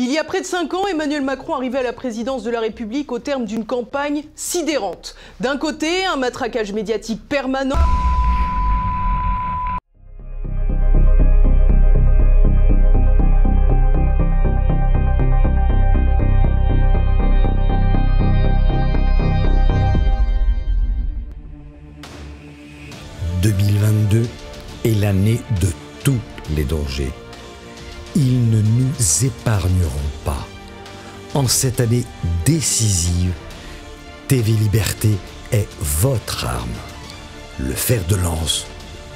Il y a près de 5 ans, Emmanuel Macron arrivait à la présidence de la République au terme d'une campagne sidérante. D'un côté, un matraquage médiatique permanent. « 2022 est l'année de tous les dangers » ils ne nous épargneront pas. En cette année décisive, TV Liberté est votre arme, le fer de lance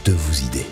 de vos idées.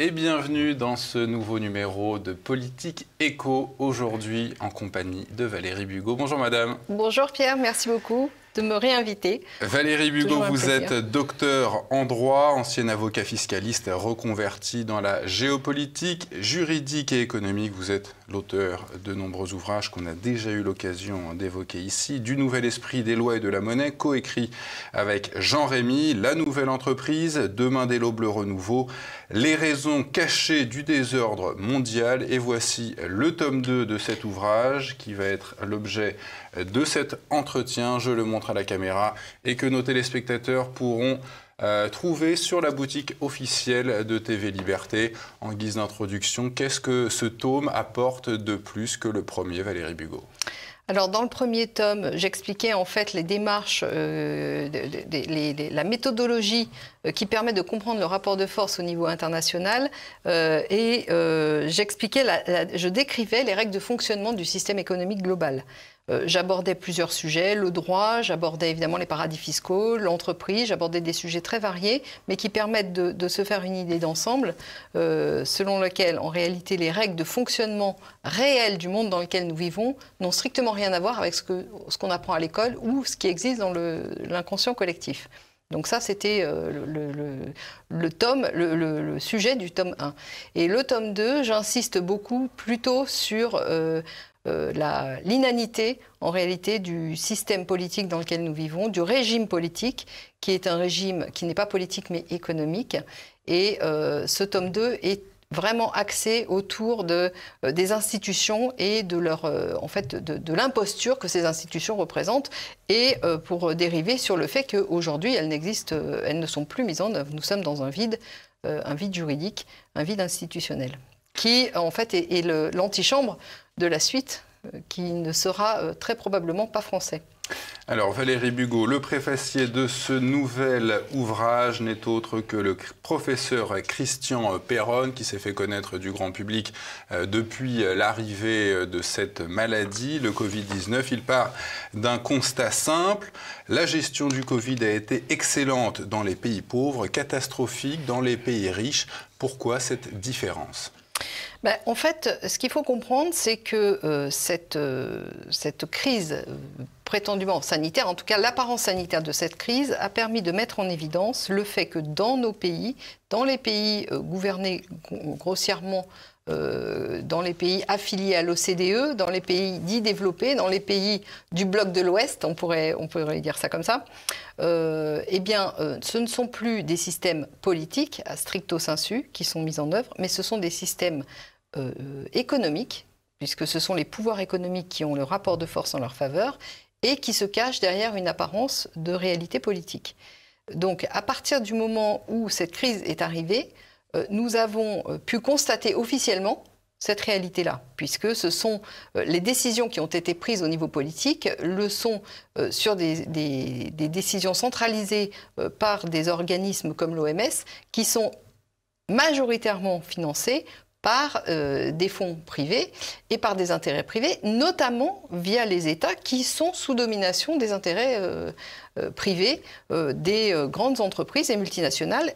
et bienvenue dans ce nouveau numéro de Politique Éco, aujourd'hui en compagnie de Valérie Bugot. Bonjour madame. Bonjour Pierre, merci beaucoup de me réinviter. Valérie Bugot, vous êtes docteur en droit, ancien avocat fiscaliste reconverti dans la géopolitique juridique et économique. Vous êtes l'auteur de nombreux ouvrages qu'on a déjà eu l'occasion d'évoquer ici. Du nouvel esprit des lois et de la monnaie, coécrit avec Jean Rémy, La nouvelle entreprise, Demain des lobes, le renouveau, Les raisons cachées du désordre mondial. Et voici le tome 2 de cet ouvrage qui va être l'objet de cet entretien. Je le montre à la caméra et que nos téléspectateurs pourront euh, trouver sur la boutique officielle de TV Liberté. En guise d'introduction, qu'est-ce que ce tome apporte de plus que le premier, Valérie Bugot alors dans le premier tome, j'expliquais en fait les démarches, euh, la méthodologie euh, qui permet de comprendre le rapport de force au niveau international et j'expliquais, je décrivais les règles de fonctionnement du système économique global. Euh, j'abordais plusieurs sujets, le droit, j'abordais évidemment les paradis fiscaux, l'entreprise, j'abordais des sujets très variés, mais qui permettent de, se faire une idée d'ensemble, euh, selon lequel en réalité les règles de fonctionnement réelles du monde dans lequel nous vivons n'ont strictement rien à voir avec ce qu'on ce qu'on apprend à l'école ou ce qui existe dans l'inconscient collectif. Donc ça, c'était euh, le, tome, le, sujet du tome 1. Et le tome 2, j'insiste beaucoup plutôt sur euh, l'inanité en réalité du système politique dans lequel nous vivons, du régime politique, qui est un régime qui n'est pas politique mais économique. Et euh, ce tome 2 est vraiment axé autour de, euh, des institutions et de leur en fait de, l'imposture que ces institutions représentent et pour dériver sur le fait qu'aujourd'hui elles n'existent elles ne sont plus mises en œuvre nous sommes dans un vide un vide juridique un vide institutionnel qui euh, en fait est, l'antichambre de la suite euh, qui ne sera euh, très probablement pas français. Alors Valérie Bugot, le préfacier de ce nouvel ouvrage n'est autre que le professeur Christian Perron, qui s'est fait connaître du grand public depuis l'arrivée de cette maladie, le Covid-19. Il part d'un constat simple, la gestion du Covid a été excellente dans les pays pauvres, catastrophique dans les pays riches. Pourquoi cette différence ben, en fait, ce qu'il faut comprendre, c'est que euh, cette, euh, cette crise euh, prétendument sanitaire, en tout cas l'apparence sanitaire de cette crise, a permis de mettre en évidence le fait que dans nos pays, dans les pays gouvernés grossièrement euh, dans les pays affiliés à l'OCDE, dans les pays dits développés, dans les pays du bloc de l'Ouest, on pourrait, dire ça comme ça, euh, eh bien, euh, ce ne sont plus des systèmes politiques, à stricto sensu, qui sont mis en œuvre, mais ce sont des systèmes économiques, puisque ce sont les pouvoirs économiques qui ont le rapport de force en leur faveur et qui se cachent derrière une apparence de réalité politique. Donc, à partir du moment où cette crise est arrivée, euh, nous avons euh, pu constater officiellement cette réalité-là, puisque ce sont euh, les décisions qui ont été prises au niveau politique, le sont sur des, décisions centralisées par des organismes comme l'OMS, qui sont majoritairement financés par euh, des fonds privés et par des intérêts privés, notamment via les États qui sont sous domination des intérêts euh, euh, privés des grandes entreprises et multinationales,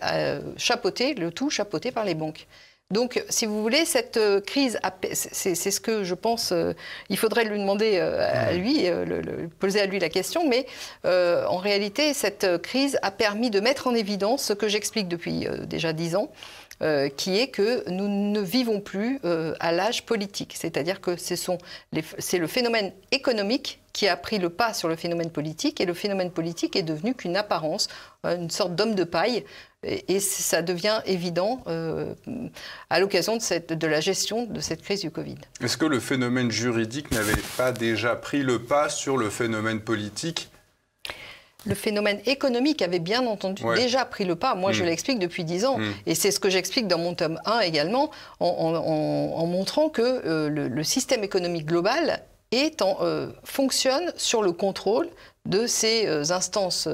chapeautées, le tout chapeauté par les banques. Donc, si vous voulez, cette crise, c'est ce que je pense, il faudrait lui demander à lui, poser à lui la question, mais en réalité, cette crise a permis de mettre en évidence ce que j'explique depuis déjà dix ans, euh, qui est que nous ne vivons plus euh, à l'âge politique. C'est-à-dire que c'est le phénomène économique qui a pris le pas sur le phénomène politique, et le phénomène politique est devenu qu'une apparence, euh, une sorte d'homme de paille, et, ça devient évident à l'occasion de la gestion de cette crise du Covid. Est-ce que le phénomène juridique n'avait pas déjà pris le pas sur le phénomène politique le phénomène économique avait bien entendu déjà pris le pas. Moi, je hmm. l'explique depuis dix ans. Hmm. Et c'est ce que j'explique dans mon tome 1 également, en, montrant que euh, le, système économique global est euh, fonctionne sur le contrôle de ces euh, instances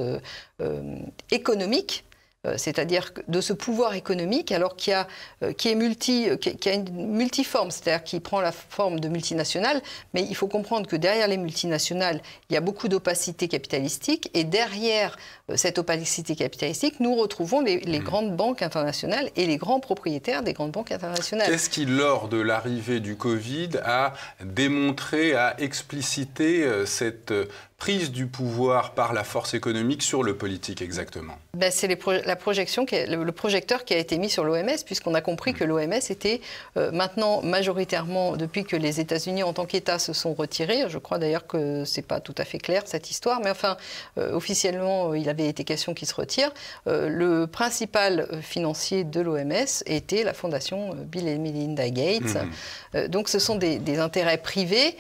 économiques euh, c'est-à-dire de ce pouvoir économique, alors qui, a, euh, qui est multi, euh, qui a une multiforme, c'est-à-dire qui prend la forme de multinationales, mais il faut comprendre que derrière les multinationales, il y a beaucoup d'opacité capitalistique, et derrière cette opacité capitalistique, nous retrouvons les, mmh. grandes banques internationales et les grands propriétaires des grandes banques internationales. Qu'est-ce qui, lors de l'arrivée du Covid, a démontré, a explicité cette prise du pouvoir par la force économique sur le politique exactement ben, C'est la projection qui le, projecteur qui a été mis sur l'OMS, puisqu'on a compris que l'OMS était euh, maintenant majoritairement, depuis que les États-Unis en tant qu'État se sont retirés, je crois d'ailleurs que ce n'est pas tout à fait clair cette histoire, mais enfin, euh, officiellement, euh, il avait été question qu'il se retire. le principal financier de l'OMS était la fondation Bill et Melinda Gates. Mhm. donc ce sont des, des intérêts privés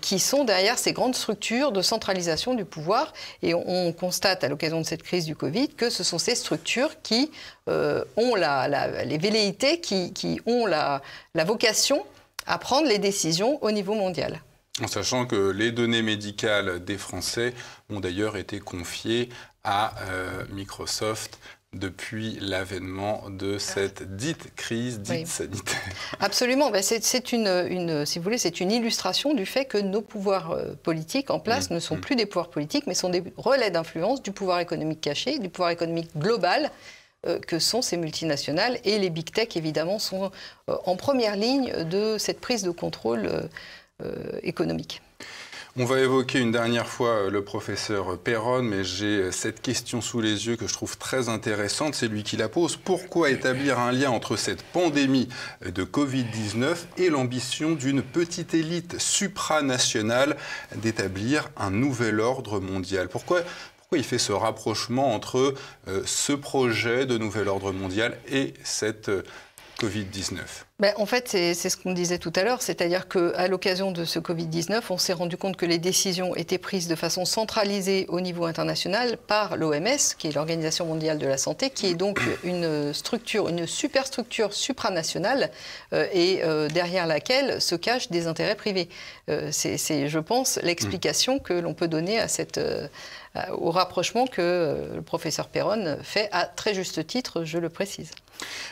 qui sont derrière ces grandes structures de centralisation du pouvoir. Et on, constate à l'occasion de cette crise du Covid que ce sont ces structures qui euh, ont la, les velléités, qui, qui ont la, la vocation à prendre les décisions au niveau mondial. En sachant que les données médicales des Français ont d'ailleurs été confiées à euh, Microsoft depuis l'avènement de ah. cette dite crise dite sanitaire. Absolument. Ben, c'est une, si vous voulez, c'est une illustration du fait que nos pouvoirs euh, politiques en place mm. ne sont mm. plus des pouvoirs politiques, mais sont des relais d'influence du pouvoir économique caché, du pouvoir économique global euh, que sont ces multinationales et les big tech évidemment sont euh, en première ligne de cette prise de contrôle économique. On va évoquer une dernière fois euh, le professeur Perron, mais j'ai euh, cette question sous les yeux que je trouve très intéressante, c'est lui qui la pose. Pourquoi établir un lien entre cette pandémie euh, de Covid-19 et l'ambition d'une petite élite supranationale d'établir un nouvel ordre mondial pourquoi, pourquoi il fait ce rapprochement entre ce projet de nouvel ordre mondial et cette Covid-19 ben, en fait, c'est ce qu'on disait tout à l'heure, c'est-à-dire qu'à l'occasion de ce Covid-19, on s'est rendu compte que les décisions étaient prises de façon centralisée au niveau international par l'OMS, qui est l'Organisation mondiale de la santé, qui est donc une structure, une superstructure supranationale, euh, et euh, derrière laquelle se cachent des intérêts privés. Euh, c'est, je pense, l'explication que l'on peut donner à cette au rapprochement que le professeur Perron fait à très juste titre, je le précise.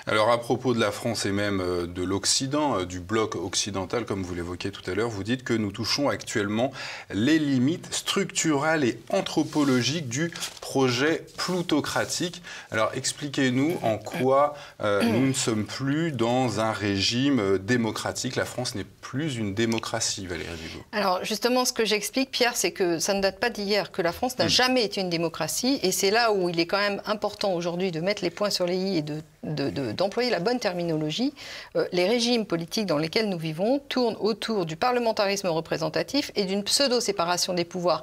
Alors à propos de la France et même euh, de l'Occident, euh, du bloc occidental, comme vous l'évoquiez tout à l'heure, vous dites que nous touchons actuellement les limites structurelles et anthropologiques du projet plutocratique. Alors expliquez-nous en quoi euh, nous ne sommes plus dans un régime démocratique. La France n'est plus une démocratie, Valérie Dubois. Alors justement, ce que j'explique, Pierre, c'est que ça ne date pas d'hier, que la France n'a hmm. jamais été une démocratie. Et c'est là où il est quand même important aujourd'hui de mettre les points sur les i et de d'employer la bonne terminologie. Euh, les régimes politiques dans lesquels nous vivons tournent autour du parlementarisme représentatif et d'une pseudo-séparation des pouvoirs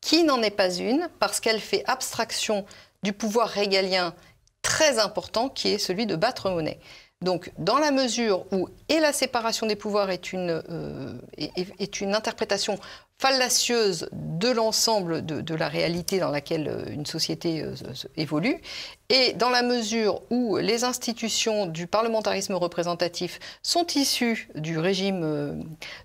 qui n'en est pas une parce qu'elle fait abstraction du pouvoir régalien très important qui est celui de battre monnaie. Donc, dans la mesure où et la séparation des pouvoirs est une, euh, est une interprétation fallacieuse de l'ensemble de, la réalité dans laquelle euh, une société euh, évolue. Et dans la mesure où les institutions du parlementarisme représentatif sont issues du régime, euh,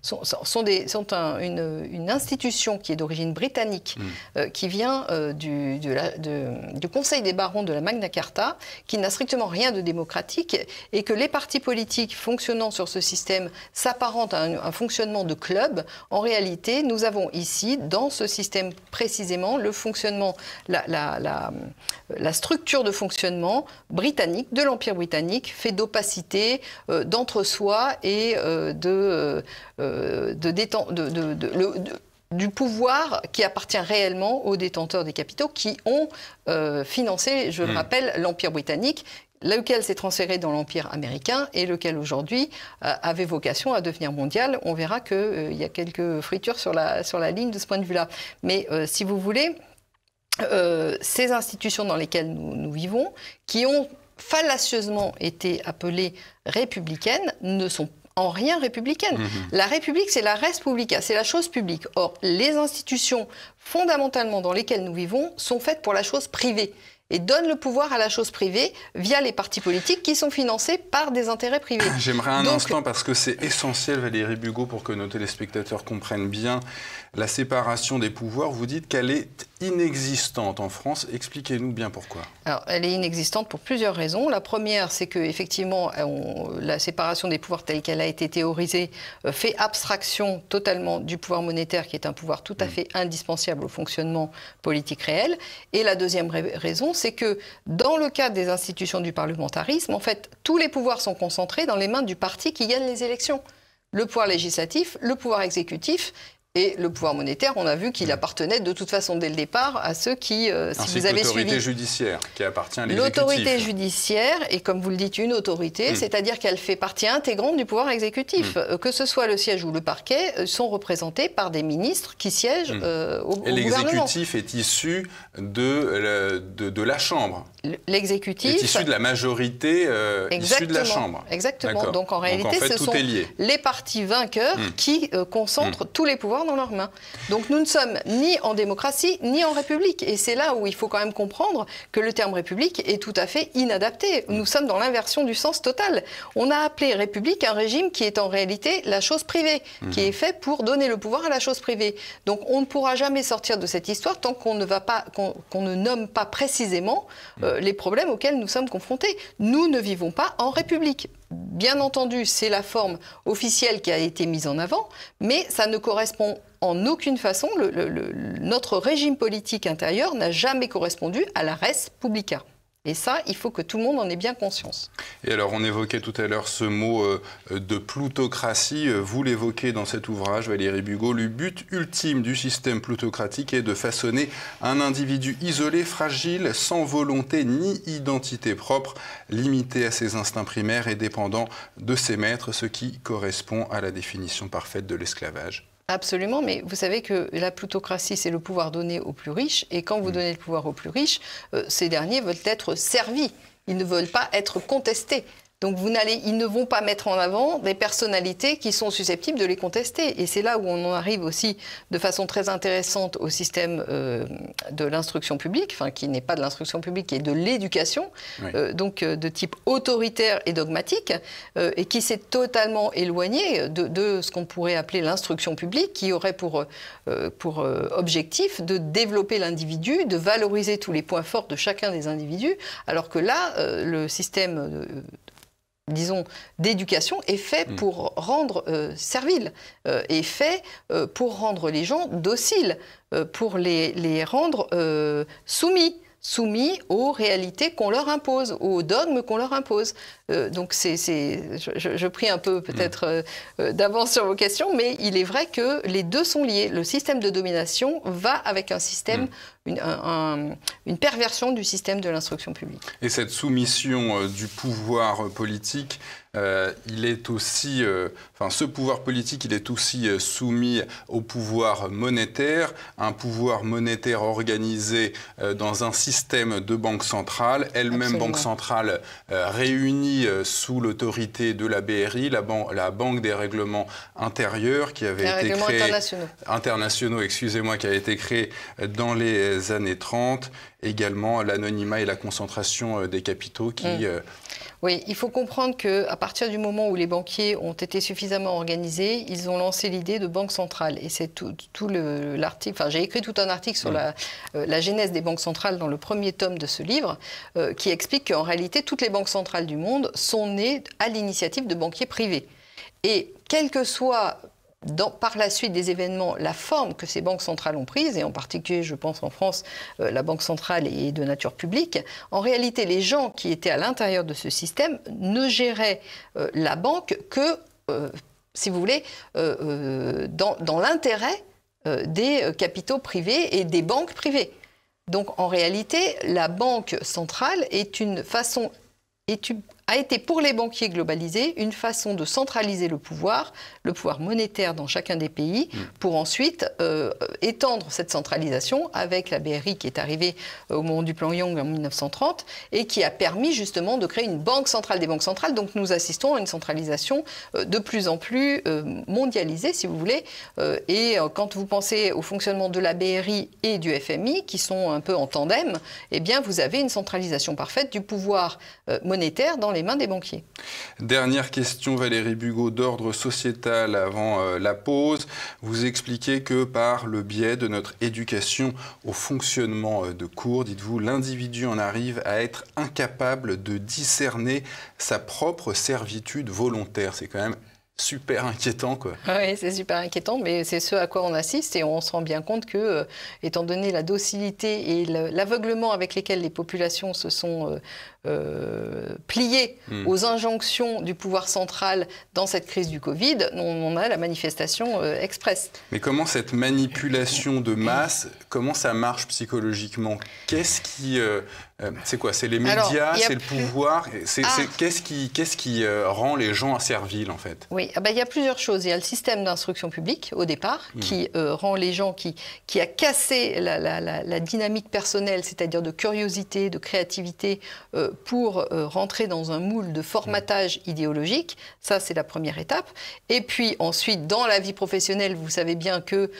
sont, une, institution qui est d'origine britannique, mm. qui vient du, du Conseil des barons de la Magna Carta, qui n'a strictement rien de démocratique, et que les partis politiques fonctionnant sur ce système s'apparentent à un fonctionnement de club, en réalité, nous nous avons ici, dans ce système précisément, le fonctionnement, la, structure de fonctionnement britannique, de l'Empire britannique, fait d'opacité, euh, d'entre-soi et euh, euh, de, du pouvoir qui appartient réellement aux détenteurs des capitaux qui ont financé, je le mm. rappelle, l'Empire britannique, lequel s'est transféré dans l'Empire américain et lequel aujourd'hui euh, avait vocation à devenir mondial. On verra qu'il euh, y a quelques fritures sur la, sur la ligne de ce point de vue-là. Mais euh, si vous voulez, ces institutions dans lesquelles nous, vivons, qui ont fallacieusement été appelées républicaines, ne sont en rien républicaines. Mmh, mmh. La République, c'est la res publica, c'est la chose publique. Or, les institutions fondamentalement dans lesquelles nous vivons sont faites pour la chose privée et donne le pouvoir à la chose privée via les partis politiques qui sont financés par des intérêts privés. J'aimerais un instant, parce que c'est essentiel, Valérie Bugot, pour que nos téléspectateurs comprennent bien la séparation des pouvoirs. Vous dites qu'elle est inexistante en France. Expliquez-nous bien pourquoi. Alors, elle est inexistante pour plusieurs raisons. La première, c'est que effectivement, euh, la séparation des pouvoirs telle qu'elle a été théorisée euh, fait abstraction totalement du pouvoir monétaire, qui est un pouvoir tout à mm. fait indispensable au fonctionnement politique réel. Et la deuxième raison, c'est que dans le cadre des institutions du parlementarisme, en fait, tous les pouvoirs sont concentrés dans les mains du parti qui gagne les élections le pouvoir législatif, le pouvoir exécutif et le pouvoir monétaire, on a vu qu'il appartenait de toute façon dès le départ à ceux qui, euh, si vous avez suivi. L'autorité judiciaire qui appartient à l'exécutif. – L'autorité judiciaire est, comme vous le dites, une autorité, hmm. c'est-à-dire qu'elle fait partie intégrante du pouvoir exécutif. Hmm. Euh, que ce soit le siège ou le parquet, euh, sont représentés par des ministres qui siègent hmm. au, gouvernement. Et l'exécutif est issu de la, de, la Chambre. L'exécutif. Est issu de la majorité euh, issue de la Chambre. Exactement. Donc en réalité, ce sont les partis vainqueurs qui concentrent tous les pouvoirs dans leurs mains. Donc nous ne sommes ni en démocratie ni en république. Et c'est là où il faut quand même comprendre que le terme république est tout à fait inadapté. Mm. Nous sommes dans l'inversion du sens total. On a appelé république un régime qui est en réalité la chose privée, mm-hmm. qui est fait pour donner le pouvoir à la chose privée. Donc on ne pourra jamais sortir de cette histoire tant qu'on ne va pas, qu'on ne nomme pas précisément mm. euh, les problèmes auxquels nous sommes confrontés. Nous ne vivons pas en république bien entendu, c'est la forme officielle qui a été mise en avant, mais ça ne correspond en aucune façon, notre régime politique intérieur n'a jamais correspondu à la res publica. Et ça, il faut que tout le monde en ait bien conscience. Et alors, on évoquait tout à l'heure ce mot euh, de plutocratie. Euh, vous l'évoquez dans cet ouvrage, Valérie Bugot. Le but ultime du système plutocratique est de façonner un individu isolé, fragile, sans volonté ni identité propre, limité à ses instincts primaires et dépendant de ses maîtres, ce qui correspond à la définition parfaite de l'esclavage. Absolument, mais vous savez que la plutocratie, c'est le pouvoir donné aux plus riches, et quand vous mm. donnez le pouvoir aux plus riches, euh, ces derniers veulent être servis. Ils ne veulent pas être contestés. Donc vous n'allez, ils ne vont pas mettre en avant des personnalités qui sont susceptibles de les contester. Et c'est là où on en arrive aussi de façon très intéressante au système euh, de l'instruction publique, enfin qui n'est pas de l'instruction publique, qui est de l'éducation, euh, donc euh, de type autoritaire et dogmatique, et qui s'est totalement éloigné de, ce qu'on pourrait appeler l'instruction publique, qui aurait pour, pour objectif de développer l'individu, de valoriser tous les points forts de chacun des individus, alors que là, le système disons, d'éducation est fait mm. pour rendre euh, servile, euh, est fait euh, pour rendre les gens dociles, pour les rendre soumis soumis aux réalités qu'on leur impose, aux dogmes qu'on leur impose. Euh, donc c'est, je, je, prie un peu peut-être mm. euh, euh, d'avance sur vos questions, mais il est vrai que les deux sont liés. Le système de domination va avec un système, mm. une, une perversion du système de l'instruction publique. Et cette soumission du pouvoir politique, euh, il est aussi, euh, enfin, ce pouvoir politique, il est aussi euh, soumis au pouvoir monétaire, un pouvoir monétaire organisé dans un système de banque centrale, elle-même banque centrale réunie sous l'autorité de la BRI, la, la, Banque des règlements intérieurs, qui avait été créée internationaux, excusez-moi, qui a été créée dans les années 30 également l'anonymat et la concentration des capitaux qui mm. Oui, il faut comprendre qu'à partir du moment où les banquiers ont été suffisamment organisés, ils ont lancé l'idée de banque centrale. Et c'est tout, l'article. Enfin, j'ai écrit tout un article sur euh, la, genèse des banques centrales dans le premier tome de ce livre, euh, qui explique qu'en réalité, toutes les banques centrales du monde sont nées à l'initiative de banquiers privés. Et quel que soit par la suite des événements, la forme que ces banques centrales ont prise, et en particulier, je pense en France, euh, la Banque centrale est de nature publique, en réalité, les gens qui étaient à l'intérieur de ce système ne géraient euh, la banque que, euh, si vous voulez, dans, l'intérêt des capitaux privés et des banques privées. Donc, en réalité, la banque centrale est une façon, a été pour les banquiers globalisés une façon de centraliser le pouvoir, le pouvoir monétaire dans chacun des pays, hmm. pour ensuite euh, étendre cette centralisation avec la BRI qui est arrivée euh, au moment du plan Young en 1930 et qui a permis justement de créer une banque centrale des banques centrales. Donc nous assistons à une centralisation euh, de plus en plus mondialisée, si vous voulez. et quand vous pensez au fonctionnement de la BRI et du FMI, qui sont un peu en tandem, eh bien vous avez une centralisation parfaite du pouvoir monétaire dans les mains des banquiers. Dernière question, Valérie Bugot, d'ordre sociétal avant euh, la pause. Vous expliquez que par le biais de notre éducation au fonctionnement euh, de cours, dites-vous, l'individu en arrive à être incapable de discerner sa propre servitude volontaire. C'est quand même super inquiétant. Quoi. Oui, c'est super inquiétant, mais c'est ce à quoi on assiste et on se rend bien compte que, euh, étant donné la docilité et l'aveuglement avec lesquels les populations se sont euh, euh, pliées hmm. aux injonctions du pouvoir central dans cette crise du Covid, on, on a la manifestation express. Mais comment cette manipulation de masse, comment ça marche psychologiquement Qu'est-ce qui euh, c'est quoi C'est les médias, c'est le pouvoir. Ah. Qu'est-ce qui, qui euh, rend les gens asservis, en fait Oui, ah bah, il y a plusieurs choses. Il y a le système d'instruction publique au départ hmm. qui euh, rend les gens, qui, qui a cassé la, dynamique personnelle, c'est-à-dire de curiosité, de créativité, pour rentrer dans un moule de formatage hmm. idéologique. Ça, c'est la première étape. Et puis ensuite, dans la vie professionnelle, vous savez bien qu'il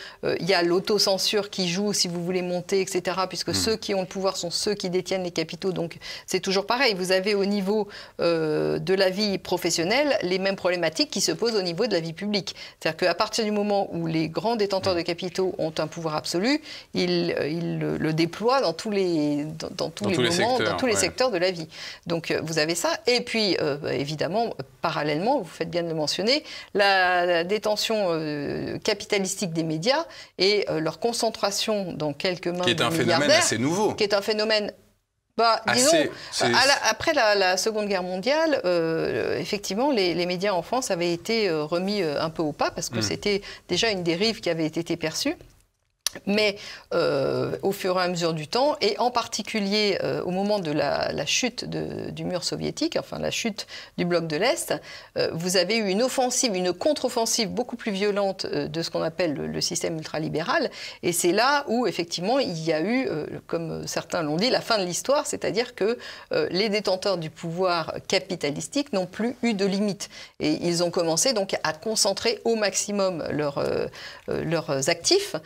il y a l'autocensure qui joue si vous voulez monter, etc. Puisque hmm. ceux qui ont le pouvoir sont ceux qui détiennent les capitaux. Donc c'est toujours pareil. Vous avez au niveau euh, de la vie professionnelle les mêmes problématiques qui se posent au niveau de la vie publique. C'est-à-dire qu'à partir du moment où les grands détenteurs de capitaux ont un pouvoir absolu, ils, euh, le, déploient dans tous les, dans, dans tous les, moments, secteurs, dans tous secteurs de la vie. Donc euh, vous avez ça. Et puis bah, évidemment, parallèlement, vous faites bien de le mentionner, la, détention capitalistique des médias et leur concentration dans quelques mains qui est un phénomène assez nouveau. Qui est un phénomène bah, ah, disons, après la, Seconde Guerre mondiale, euh, euh, effectivement, les, médias en France avaient été euh, remis un peu au pas parce que hmm. c'était déjà une dérive qui avait été perçue mais euh, au fur et à mesure du temps, et en particulier euh, au moment de la, chute du mur soviétique, enfin la chute du bloc de l'Est, euh, vous avez eu une offensive, une contre-offensive beaucoup plus violente de ce qu'on appelle le, système ultralibéral, et c'est là où effectivement il y a eu, comme certains l'ont dit, la fin de l'histoire, c'est-à-dire que les détenteurs du pouvoir capitalistique n'ont plus eu de limites et ils ont commencé donc à concentrer au maximum leur, leurs actifs,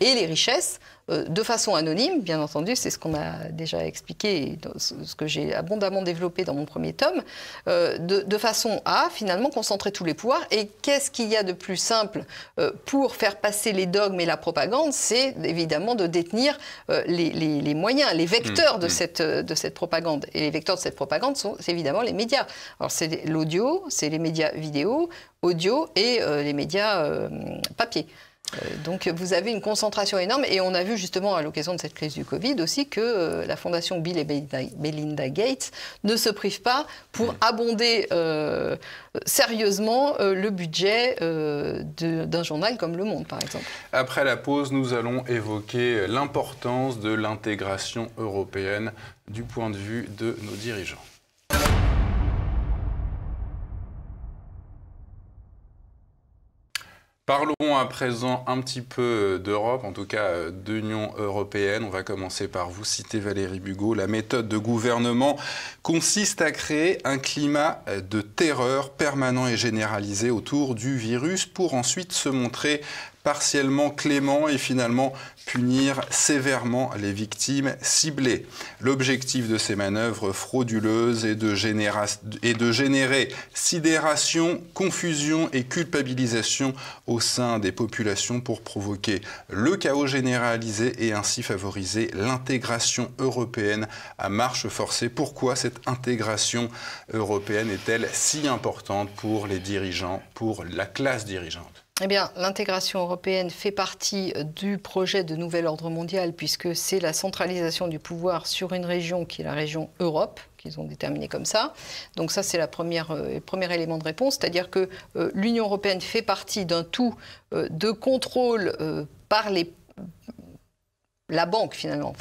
et les richesses euh, de façon anonyme, bien entendu, c'est ce qu'on a déjà expliqué, et ce que j'ai abondamment développé dans mon premier tome, euh, de, façon à finalement concentrer tous les pouvoirs. Et qu'est-ce qu'il y a de plus simple euh, pour faire passer les dogmes et la propagande C'est évidemment de détenir les, moyens, les vecteurs de, mmh, mmh. Cette, de cette propagande. Et les vecteurs de cette propagande sont évidemment les médias. Alors c'est l'audio, c'est les médias vidéo, audio et les médias papier. Euh, donc vous avez une concentration énorme et on a vu justement à l'occasion de cette crise du Covid aussi que euh, la fondation Bill et Melinda Gates ne se prive pas pour abonder euh, sérieusement le budget d'un journal comme Le Monde par exemple. Après la pause, nous allons évoquer l'importance de l'intégration européenne du point de vue de nos dirigeants. Parlons à présent un petit peu euh, d'Europe, en tout cas euh, d'Union européenne. On va commencer par vous citer Valérie Bugot. La méthode de gouvernement consiste à créer un climat euh, de terreur permanent et généralisé autour du virus pour ensuite se montrer partiellement clément et finalement punir sévèrement les victimes ciblées. L'objectif de ces manœuvres frauduleuses est de, de, générer sidération, confusion et culpabilisation au sein des populations pour provoquer le chaos généralisé et ainsi favoriser l'intégration européenne à marche forcée. Pourquoi cette intégration européenne est-elle si importante pour les dirigeants, pour la classe dirigeante eh bien, l'intégration européenne fait partie euh, du projet de nouvel ordre mondial puisque c'est la centralisation du pouvoir sur une région qui est la région Europe qu'ils ont déterminée comme ça. Donc ça, c'est euh, le premier élément de réponse, c'est-à-dire que euh, l'Union européenne fait partie d'un tout de contrôle par les la banque finalement,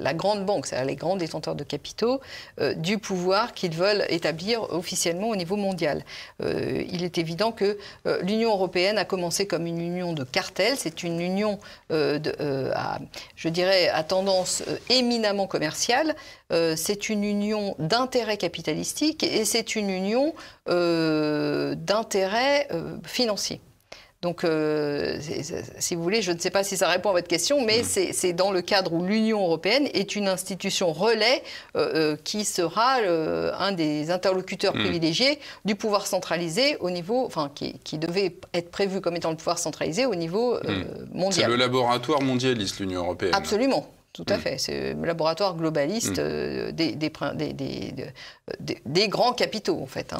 la, grande banque, c'est-à-dire les grands détenteurs de capitaux, euh, du pouvoir qu'ils veulent établir officiellement au niveau mondial. Euh, il est évident que euh, l'Union européenne a commencé comme une union de cartel, c'est une union, je dirais, à tendance éminemment commerciale, c'est une union d'intérêts capitalistiques et c'est une union d'intérêts financiers. Donc, euh, si vous voulez, je ne sais pas si ça répond à votre question, mais mm. c'est dans le cadre où l'Union européenne est une institution relais euh, euh, qui sera un des interlocuteurs mm. privilégiés du pouvoir centralisé au niveau, enfin, qui, devait être prévu comme étant le pouvoir centralisé au niveau mm. mondial. C'est le laboratoire mondialiste, l'Union européenne. Absolument tout à mm. fait. C'est le laboratoire globaliste mm. euh, des, des, grands capitaux, en fait. Hein.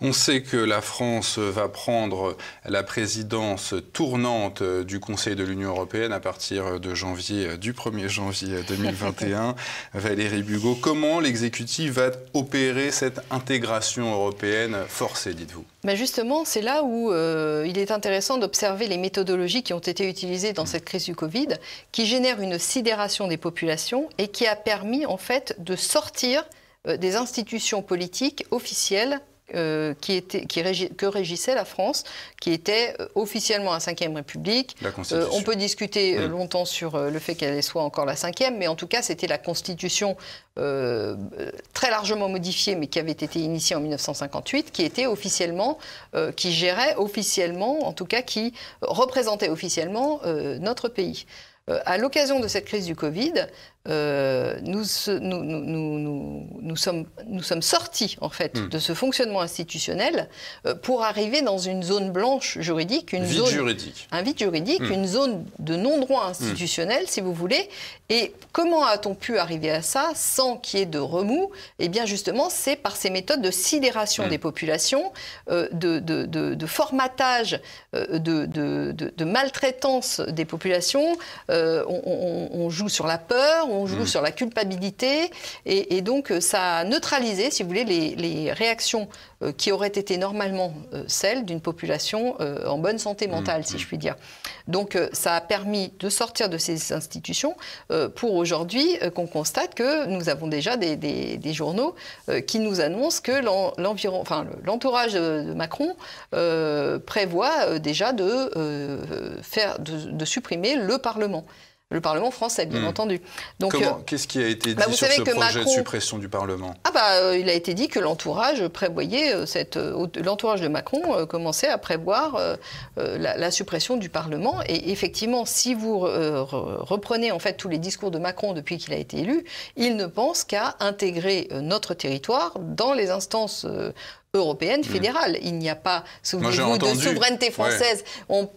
On sait que la France va prendre la présidence tournante euh, du Conseil de l'Union européenne à partir de janvier, euh, du 1er janvier 2021. Valérie Bugot, comment l'exécutif va opérer cette intégration européenne forcée, dites-vous bah, justement, c'est là où euh, il est intéressant d'observer les méthodologies qui ont été utilisées dans cette crise du Covid, qui génèrent une sidération des populations et qui a permis en fait de sortir euh, des institutions politiques officielles euh, qui était, qui que régissait la France, qui était euh, officiellement la Ve République. Euh, on peut discuter longtemps sur le fait qu'elle soit encore la Ve, mais en tout cas, c'était la Constitution très largement modifiée, mais qui avait été initiée en 1958, qui était officiellement, qui gérait officiellement, en tout cas, qui représentait officiellement notre pays à l'occasion de cette crise du Covid, euh, nous, nous, nous, nous, sommes, nous sommes sortis en fait hmm. de ce fonctionnement institutionnel euh, pour arriver dans une zone blanche juridique, une vide zone juridique. un vide juridique, hmm. une zone de non-droit hmm. institutionnel, si vous voulez. Et comment a-t-on pu arriver à ça sans qu'il y ait de remous Eh bien, justement, c'est par ces méthodes de sidération des populations, euh, de, de, de, de, formatage, de, maltraitance des populations. On, on, joue sur la peur on joue mm. sur la culpabilité, et, donc euh, ça a neutralisé, si vous voulez, les, réactions euh, qui auraient été normalement euh, celles d'une population en bonne santé mm, mentale, si mm. je puis dire. Donc ça a permis de sortir de ces institutions pour aujourd'hui qu'on constate que nous avons déjà des, journaux qui nous annoncent que l'entourage de, Macron prévoit déjà de, faire, de supprimer le Parlement le Parlement français, bien hmm. entendu. Donc, euh, qu'est-ce qui a été bah, dit sur ce projet de suppression du Parlement Ah bah, euh, il a été dit que l'entourage prévoyait euh, cette, l'entourage de Macron commençait à prévoir la, la, suppression du Parlement. Et effectivement, si vous reprenez en fait tous les discours de Macron depuis qu'il a été élu, il ne pense qu'à intégrer notre territoire dans les instances européenne mm. fédérale. Il n'y a pas, souvenez de souveraineté française.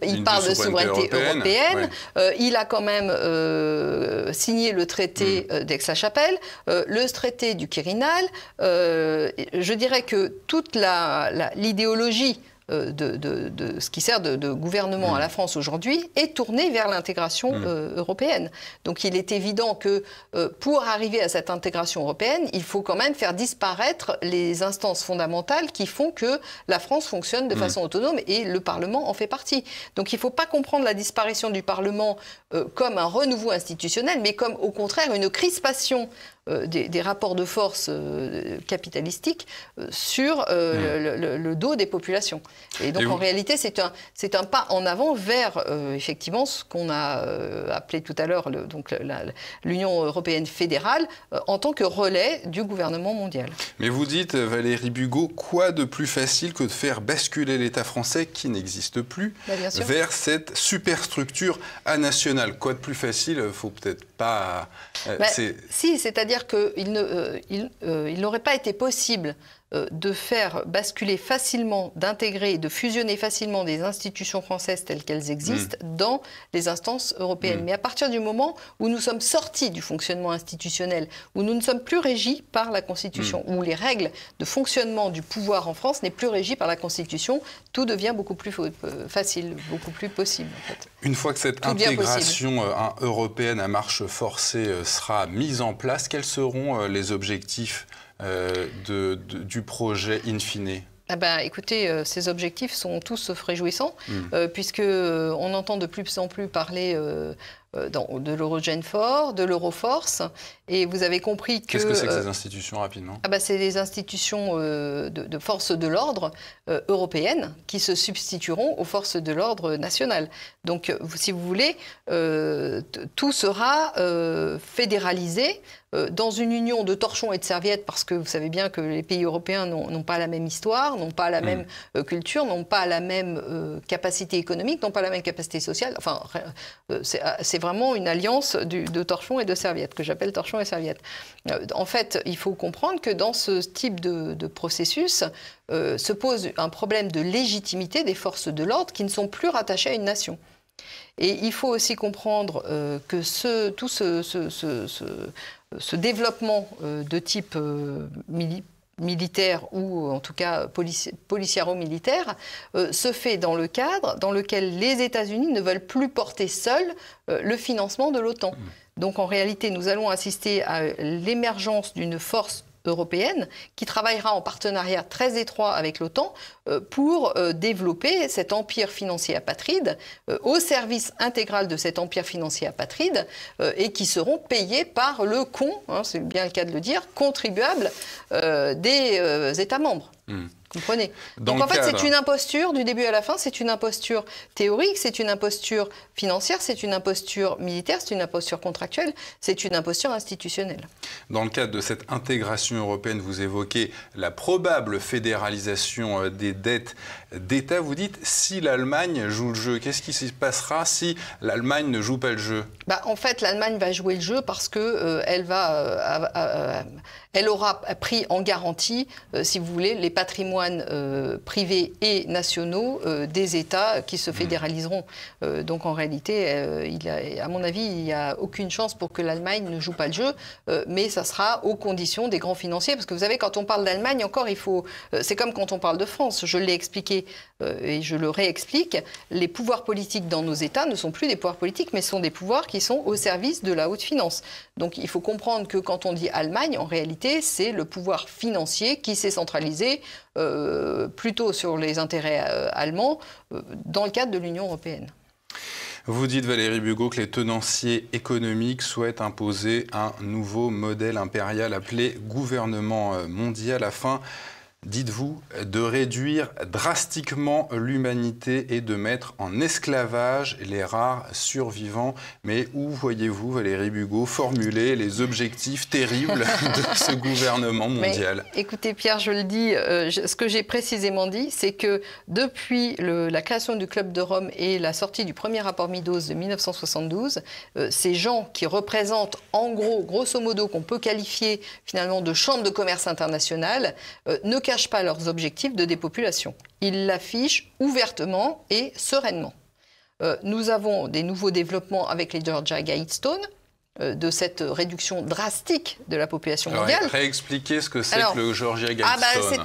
il parle de souveraineté européenne. Euh, il a quand même euh, signé le traité mm. euh, d'Aix-la-Chapelle, le traité du Quirinal. je dirais que toute l'idéologie la, euh, de, ce qui sert de, gouvernement à la mm. France aujourd'hui est tourné vers l'intégration mm. euh, européenne. Donc il est évident que euh, pour arriver à cette intégration européenne, il faut quand même faire disparaître les instances fondamentales qui font que la France fonctionne de mm. façon autonome et le Parlement en fait partie. Donc il ne faut pas comprendre la disparition du Parlement comme un renouveau institutionnel, mais comme au contraire une crispation euh, des, rapports de force euh, capitalistiques euh, sur mm. le, dos des populations. Et donc en réalité, c'est un, pas en avant vers effectivement ce qu'on a appelé tout à l'heure donc l'Union européenne fédérale en tant que relais du gouvernement mondial. Mais vous dites, Valérie Bugot, quoi de plus facile que de faire basculer l'État français qui n'existe plus bah, vers cette superstructure anationale Quoi de plus facile Faut peut-être pas. Euh, bah, si, c'est-à-dire qu'il euh, euh, n'aurait il, pas été possible euh, de faire basculer facilement, d'intégrer et de fusionner facilement des institutions françaises telles qu'elles existent mm. dans les instances européennes. Mm. Mais à partir du moment où nous sommes sortis du fonctionnement institutionnel, où nous ne sommes plus régis par la Constitution, mm. où les règles de fonctionnement du pouvoir en France n'est plus régie par la Constitution, tout devient beaucoup plus euh, facile, beaucoup plus possible. Une fois que cette intégration euh, européenne à marche forcée sera mise en place, quels seront les objectifs euh, du projet in fine ben, écoutez, euh, ces objectifs sont tous réjouissants, hmm. euh, puisque on entend de plus en plus parler euh, dans, de l'Eurogenfor, de l'Euroforce. Et vous avez compris que. Qu'est-ce que c'est que ces euh, institutions rapidement ah bah, C'est des institutions euh, de, forces de l'ordre européennes qui se substitueront aux forces de l'ordre nationales. Donc, si vous voulez, tout sera fédéralisé dans une union de torchons et de serviettes, parce que vous savez bien que les pays européens n'ont pas la même histoire, n'ont pas la mm. même culture, n'ont pas la même capacité économique, n'ont pas la même capacité sociale. Enfin, c'est ah, vraiment une alliance de torchons et de serviettes, que j'appelle torchons et serviettes. Euh, en fait, il faut comprendre que dans ce type de, processus, euh, se pose un problème de légitimité des forces de l'ordre qui ne sont plus rattachées à une nation. Et il faut aussi comprendre euh, que ce, tout ce, développement de type militaire, militaire ou en tout cas policier policiaro-militaire euh, se fait dans le cadre dans lequel les États-Unis ne veulent plus porter seuls euh, le financement de l'OTAN. Mmh. Donc en réalité, nous allons assister à l'émergence d'une force européenne qui travaillera en partenariat très étroit avec l'OTAN euh, pour euh, développer cet empire financier apatride euh, au service intégral de cet empire financier apatride et qui seront payés par le con, hein, c'est bien le cas de le dire, contribuable des États membres. Hmm comprenez Donc en fait, c'est une imposture du début à la fin, c'est une imposture théorique, c'est une imposture financière, c'est une imposture militaire, c'est une imposture contractuelle, c'est une imposture institutionnelle. Dans le cadre de cette intégration européenne, vous évoquez la probable fédéralisation euh, des dettes d'État. Vous dites, si l'Allemagne joue le jeu, qu'est-ce qui se passera si l'Allemagne ne joue pas le jeu bah, En fait, l'Allemagne va jouer le jeu parce qu'elle euh, elle va... Euh, elle aura pris en garantie, euh, si vous voulez, les patrimoines euh, privés et nationaux euh, des États qui se mm. fédéraliseront. donc en réalité, à mon avis, il n'y a aucune chance pour que l'Allemagne ne joue pas le jeu, mais ça sera aux conditions des grands financiers. Parce que vous savez, quand on parle d'Allemagne, encore, il faut. c'est comme quand on parle de France. Je l'ai expliqué et je le réexplique. Les pouvoirs politiques dans nos États ne sont plus des pouvoirs politiques, mais sont des pouvoirs qui sont au service de la haute finance. Donc il faut comprendre que quand on dit Allemagne, en réalité, c'est le pouvoir financier qui s'est centralisé euh, plutôt sur les intérêts euh, allemands euh, dans le cadre de l'Union européenne. Vous dites, Valérie Bugot, que les tenanciers économiques souhaitent imposer un nouveau modèle impérial appelé gouvernement mondial afin dites-vous, de réduire drastiquement l'humanité et de mettre en esclavage les rares survivants. Mais où voyez-vous, Valérie Bugot, formuler les objectifs terribles de ce gouvernement mondial Écoutez, Pierre, je le dis, euh, ce que j'ai précisément dit, c'est que depuis la création du Club de Rome et la sortie du premier rapport Midos de 1972, euh, ces gens qui représentent, en gros, grosso modo, qu'on peut qualifier finalement de chambre de commerce internationale, euh, ne cachent pas leurs objectifs de dépopulation. Ils l'affichent ouvertement et sereinement. Euh, nous avons des nouveaux développements avec les Georgia Guidestones, euh, de cette réduction drastique de la population mondiale. – réexpliquer ce que c'est que le Georgia ah, bah, Guidestone.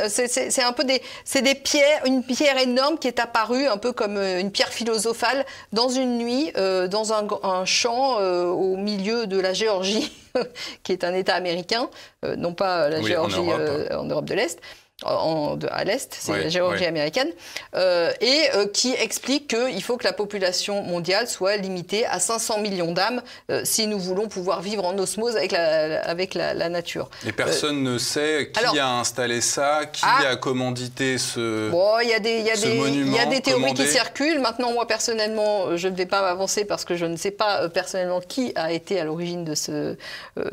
Ah c'est, un peu des, c'est des pierres, une pierre énorme qui est apparue un peu comme une pierre philosophale dans une nuit, dans un, champ au milieu de la Géorgie. qui est un État américain, euh, non pas euh, la Géorgie euh, en Europe, de l'Est de, à l'Est, c'est la géologie américaine, euh, et euh, qui explique qu'il faut que la population mondiale soit limitée à 500 millions d'âmes euh, si nous voulons pouvoir vivre en osmose avec la, avec la, nature. Et personne ne sait qui a installé ça, qui ah, a commandité ce Il y a des théories qui circulent. Maintenant, moi, personnellement, je ne vais pas m'avancer parce que je ne sais pas personnellement qui a été à l'origine de, ce,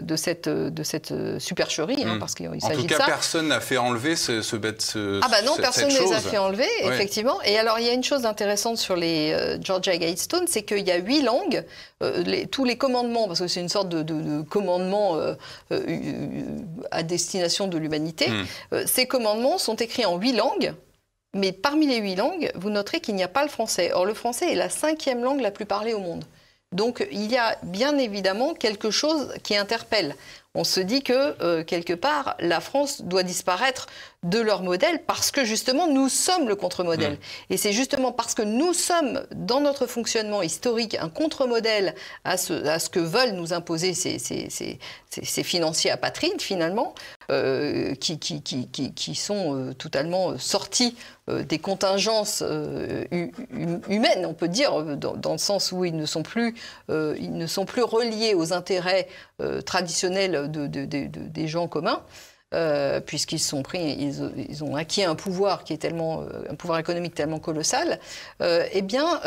de, cette, de cette supercherie, hein, hmm. parce qu'il s'agit de ça. En tout cas, personne n'a fait enlever ce ah, bah non, personne ne les a fait enlever, effectivement. Et alors, il y a une chose intéressante sur les euh, Georgia stones. c'est qu'il y a huit langues, euh, tous les commandements, parce que c'est une sorte de, commandement euh, à destination de l'humanité, hmm. ces commandements sont écrits en huit langues. Mais parmi les huit langues, vous noterez qu'il n'y a pas le français. Or, le français est la cinquième langue la plus parlée au monde. Donc il y a bien évidemment quelque chose qui interpelle on se dit que, euh, quelque part, la France doit disparaître de leur modèle parce que, justement, nous sommes le contre-modèle. Mm. Et c'est justement parce que nous sommes, dans notre fonctionnement historique, un contre-modèle à ce, à ce que veulent nous imposer ces, ces, financiers apatrides, finalement, euh, qui, qui, sont euh, totalement sortis des contingences humaines, on peut dire, dans, le sens où ils ne sont plus, ils ne sont plus reliés aux intérêts traditionnels des gens communs. Euh, puisqu'ils sont pris, ils, ont acquis un pouvoir qui est tellement, euh, un pouvoir économique tellement colossal. Euh, eh bien,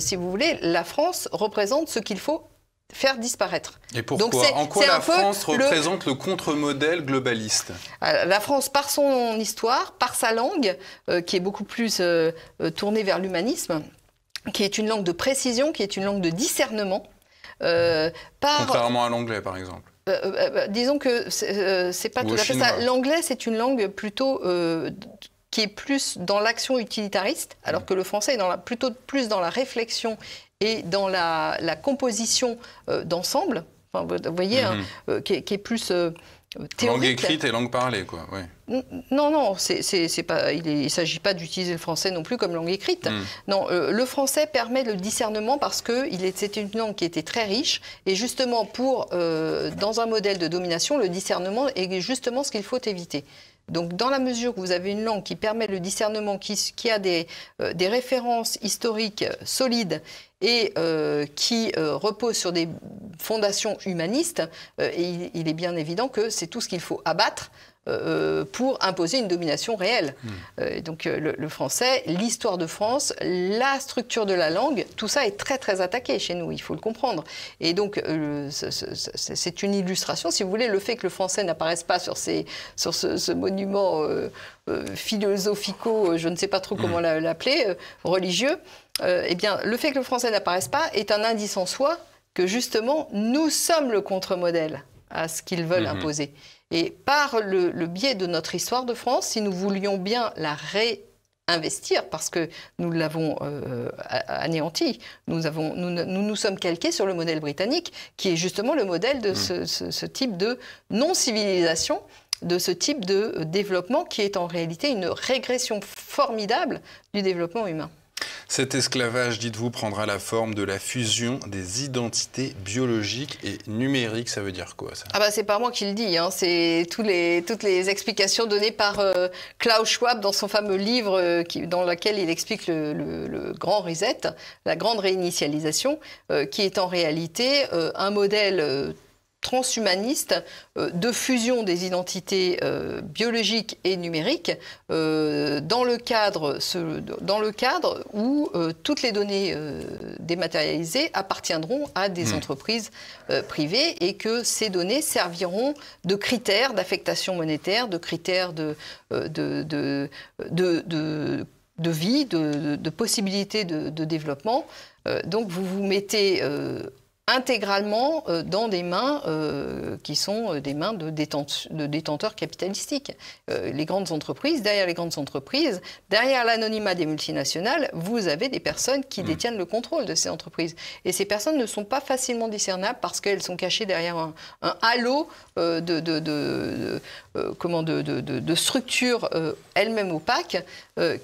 si vous voulez, la France représente ce qu'il faut faire disparaître. Et pourquoi En quoi la France représente le, contre-modèle globaliste ah, La France, par son histoire, par sa langue, qui est beaucoup plus tournée vers l'humanisme, qui est une langue de précision, qui est une langue de discernement. par... Contrairement à l'anglais, par exemple. Euh, euh, disons que c'est euh, pas tout à fait ça. L'anglais, c'est une langue plutôt qui est plus dans l'action utilitariste, alors mm. que le français est dans la, plutôt plus dans la réflexion et dans la, composition d'ensemble. vous voyez, hein, mm-hmm. qui, est, plus Langue écrite et langue parlée, quoi. Oui. Non, non, c'est, pas, il ne s'agit pas d'utiliser le français non plus comme langue écrite. Hmm. Non, euh, le français permet le discernement parce que c'était une langue qui était très riche. Et justement, pour, euh, dans un modèle de domination, le discernement est justement ce qu'il faut éviter. Donc dans la mesure où vous avez une langue qui permet le discernement, qui, a euh, des, références historiques euh, solides et euh, qui repose sur des fondations humanistes, il, est bien évident que c'est tout ce qu'il faut abattre euh, pour imposer une domination réelle. Hmm. Euh, donc euh, le, français, l'histoire de France, la structure de la langue, tout ça est très très attaqué chez nous, il faut le comprendre. Et donc c'est une illustration, si vous voulez, le fait que le français n'apparaisse pas sur, ce, monument philosophico, je ne sais pas trop comment hmm. l'appeler, religieux, eh bien le fait que le français n'apparaisse pas est un indice en soi que justement nous sommes le contre-modèle à ce qu'ils veulent hmm. imposer. Et par le, biais de notre histoire de France, si nous voulions bien la réinvestir, parce que nous l'avons euh, anéantie, nous, nous, sommes calqués sur le modèle britannique, qui est justement le modèle de ce hmm. type de non-civilisation de ce type de euh, développement qui est en réalité une régression formidable du développement humain. Cet esclavage, dites-vous, prendra la forme de la fusion des identités biologiques et numériques. Ça veut dire quoi ça Ah bah, c'est pas moi qui le dis, hein. c'est toutes les explications données par euh, Klaus Schwab dans son fameux livre euh, dans lequel il explique le, grand reset, la grande réinitialisation, euh, qui est en réalité un modèle transhumaniste euh, de fusion des identités euh, biologiques et numériques euh, dans, le cadre, dans le cadre où toutes les données dématérialisées appartiendront à des hmm. entreprises privées et que ces données serviront de critères d'affectation monétaire, de critères de, de, de, vie, de, possibilités de, développement. donc vous vous mettez intégralement euh, dans des mains euh, qui sont euh, des mains de, détenteurs capitalistiques. les grandes entreprises, derrière les grandes entreprises, derrière l'anonymat des multinationales, vous avez des personnes qui mm. détiennent le contrôle de ces entreprises. Et ces personnes ne sont pas facilement discernables parce qu'elles sont cachées derrière un, halo de, de, de, structures elles-mêmes opaques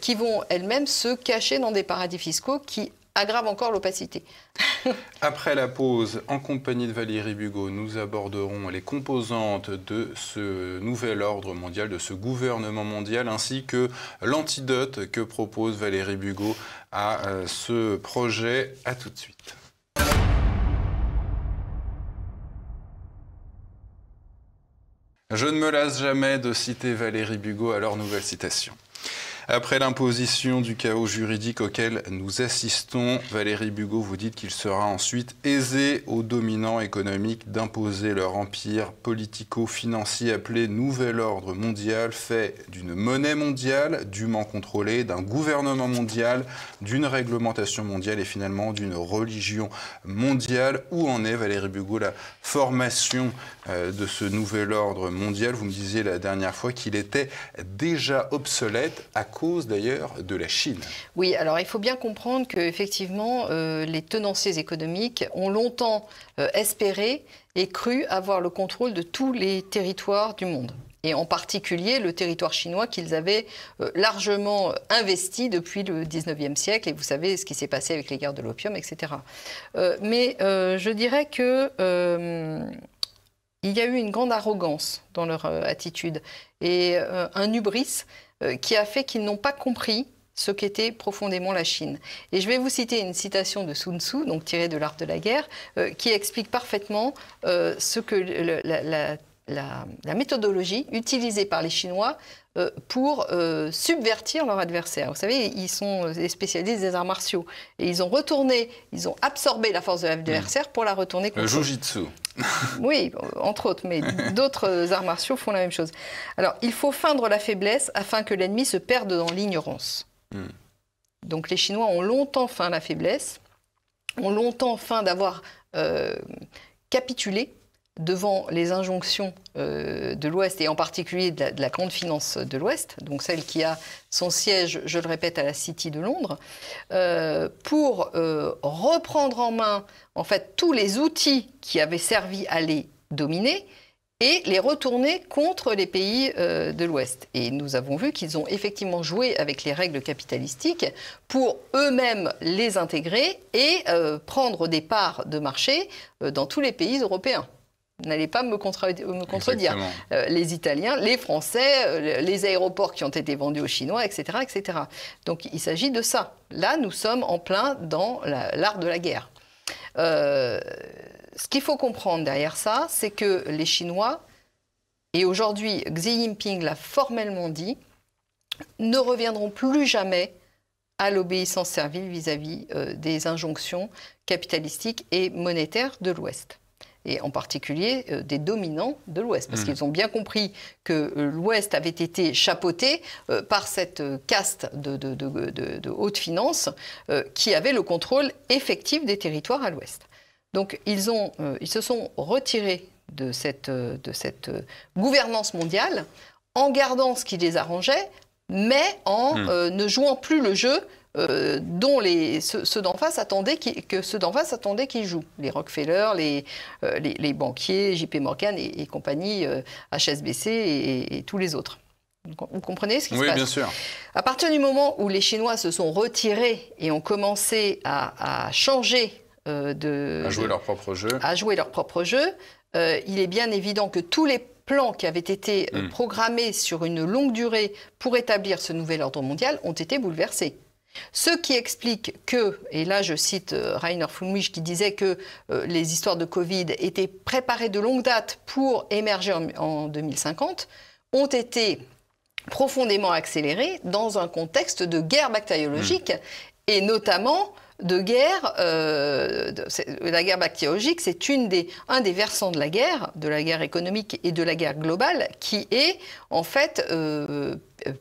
qui vont elles-mêmes se cacher dans des paradis fiscaux qui, aggrave encore l'opacité. Après la pause, en compagnie de Valérie Bugot, nous aborderons les composantes de ce nouvel ordre mondial, de ce gouvernement mondial, ainsi que l'antidote que propose Valérie Bugot à euh, ce projet. À tout de suite. Je ne me lasse jamais de citer Valérie Bugot à leur nouvelle citation. Après l'imposition du chaos juridique auquel nous assistons, Valérie Bugot, vous dites qu'il sera ensuite aisé aux dominants économiques d'imposer leur empire politico-financier appelé Nouvel Ordre Mondial, fait d'une monnaie mondiale dûment contrôlée, d'un gouvernement mondial, d'une réglementation mondiale et finalement d'une religion mondiale. Où en est, Valérie Bugot, la formation euh, de ce nouvel ordre mondial Vous me disiez la dernière fois qu'il était déjà obsolète cause d'ailleurs de la Chine. Oui, alors il faut bien comprendre qu'effectivement, euh, les tenanciers économiques ont longtemps euh, espéré et cru avoir le contrôle de tous les territoires du monde et en particulier le territoire chinois qu'ils avaient euh, largement euh, investi depuis le 19e siècle, et vous savez ce qui s'est passé avec les guerres de l'opium, etc. mais je dirais que... il y a eu une grande arrogance dans leur attitude et un hubris euh, qui a fait qu'ils n'ont pas compris ce qu'était profondément la Chine. Et je vais vous citer une citation de Sun Tzu, donc tirée de l'art de la guerre, euh, qui explique parfaitement euh, ce que la, la, méthodologie utilisée par les Chinois euh, pour euh, subvertir leur adversaire. Vous savez, ils sont euh, des spécialistes des arts martiaux. Et ils ont retourné, ils ont absorbé la force de l'adversaire pour la retourner contre Le jujitsu. oui, entre autres, mais d'autres arts martiaux font la même chose. Alors, il faut feindre la faiblesse afin que l'ennemi se perde dans l'ignorance. Hmm. Donc les Chinois ont longtemps feint la faiblesse, ont longtemps feint d'avoir capitulé devant les injonctions euh, de l'Ouest et en particulier de la, de grande finance de l'Ouest, donc celle qui a son siège, je le répète, à la City de Londres, euh, pour euh, reprendre en main en fait tous les outils qui avaient servi à les dominer et les retourner contre les pays de l'Ouest. Et nous avons vu qu'ils ont effectivement joué avec les règles capitalistiques pour eux-mêmes les intégrer et prendre des parts de marché dans tous les pays européens n'allez pas me, contredire. Euh, les Italiens, les Français, euh, les aéroports qui ont été vendus aux Chinois, etc. Donc il s'agit de ça. Là, nous sommes en plein dans l'art de la guerre. Euh, ce qu'il faut comprendre derrière ça, c'est que les Chinois, et aujourd'hui Xi Jinping l'a formellement dit, ne reviendront plus jamais à l'obéissance servile vis à -vis, des injonctions capitalistiques et monétaires de l'Ouest et en particulier euh, des dominants de l'Ouest, parce mm. qu'ils ont bien compris que euh, l'Ouest avait été chapeauté euh, par cette caste de, de, de, haute finance qui avait le contrôle effectif des territoires à l'Ouest. Donc ils, se sont retirés de cette, gouvernance mondiale en gardant ce qui les arrangeait, mais en mm. ne jouant plus le jeu euh, dont les, ceux, d'en face attendaient que ceux d'en face attendaient qu'ils jouent. Les Rockefeller, les, euh, les, banquiers, JP Morgan et, compagnie, HSBC euh, et, tous les autres. Vous comprenez ce qui se passe Oui, bien sûr. À partir du moment où les Chinois se sont retirés et ont commencé à, changer de. À jouer leur propre jeu. À jouer leur propre jeu, il est bien évident que tous les plans qui avaient été hmm. programmés sur une longue durée pour établir ce nouvel ordre mondial ont été bouleversés. Ce qui explique que, et là je cite euh, Rainer Fulmich qui disait que euh, les histoires de Covid étaient préparées de longue date pour émerger en, 2050, ont été profondément accélérées dans un contexte de guerre bactériologique mmh. et notamment de guerre. Euh, la guerre bactériologique, c'est une des, un des versants de la guerre, de la guerre économique et de la guerre globale, qui est en fait